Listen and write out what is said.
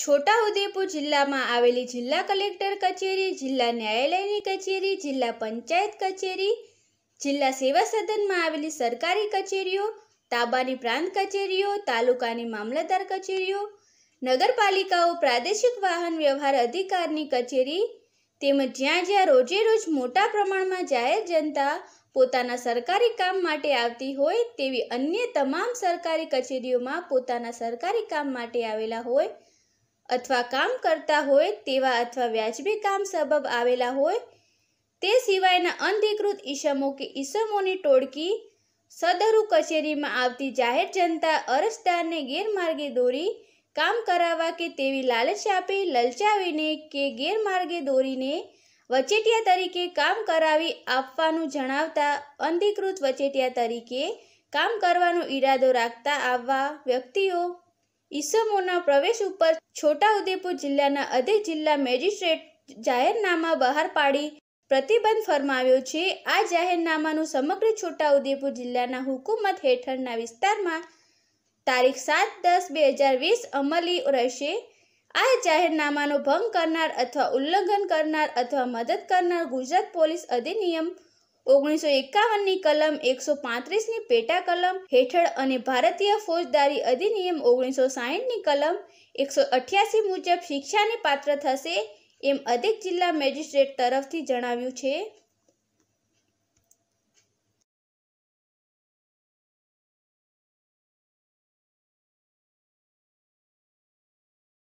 છોટાઉદેપુર જિલ્લામાં આવેલી જિલ્લા કલેક્ટર કચેરી જિલ્લા ન્યાયાલયની કચેરી જિલ્લા પંચાયત કચેરી જિલ્લા સેવા સદનમાં આવેલી સરકારી કચેરીઓ તાબાની પ્રાંત કચેરીઓ તાલુકાની મામલતદાર કચેરીઓ નગરપાલિકાઓ પ્રાદેશિક વાહન વ્યવહાર અધિકારની કચેરી તેમજ જ્યાં જ્યાં રોજે રોજ મોટા પ્રમાણમાં જાહેર જનતા પોતાના સરકારી કામ માટે આવતી હોય તેવી અન્ય તમામ સરકારી કચેરીઓમાં પોતાના સરકારી કામ માટે આવેલા હોય અથવા કામ કરતા હોય તેવા અથવા વ્યાજબી કામ સબબ આવેલા હોય તે સિવાયના અનધિકૃત ઈસમો કે ઈસમોની ટોળકી સદરુ કચેરીમાં આવતી જાહેર જનતા અરજદારને ગેરમાર્ગે દોરી કામ કરાવવા કે તેવી લાલચ આપી લલચાવીને કે ગેરમાર્ગે દોરીને વચેટિયા તરીકે કામ કરાવી આપવાનું જણાવતા અનધિકૃત વચેટિયા તરીકે કામ કરવાનો ઈરાદો રાખતા આવવા વ્યક્તિઓ ઈસમોના પ્રવેશ ઉપર છોટાઉદેપુર જિલ્લાના અધિક જિલ્લા મેજિસ્ટ્રેટ જાહેરનામા બહાર પાડી પ્રતિબંધ ફરમાવ્યો છે આ જાહેરનામાનું સમગ્ર છોટાઉદેપુર જિલ્લાના હુકુમત હેઠળના વિસ્તારમાં તારીખ સાત દસ બે હજાર વીસ અમલી રહેશે આ જાહેરનામાનો ભંગ કરનાર અથવા ઉલ્લંઘન કરનાર અથવા મદદ કરનાર ગુજરાત પોલીસ અધિનિયમ ઓગણીસો એકાવનની કલમ એકસો પાંત્રીસની પેટા કલમ હેઠળ અને ભારતીય ફોજદારી અધિનિયમ ઓગણીસો સાહીઠની કલમ એકસો અઠ્યાસી મુજબ શિક્ષાને પાત્ર થશે એમ અધિક જિલ્લા મેજિસ્ટ્રેટ તરફથી જણાવ્યું છે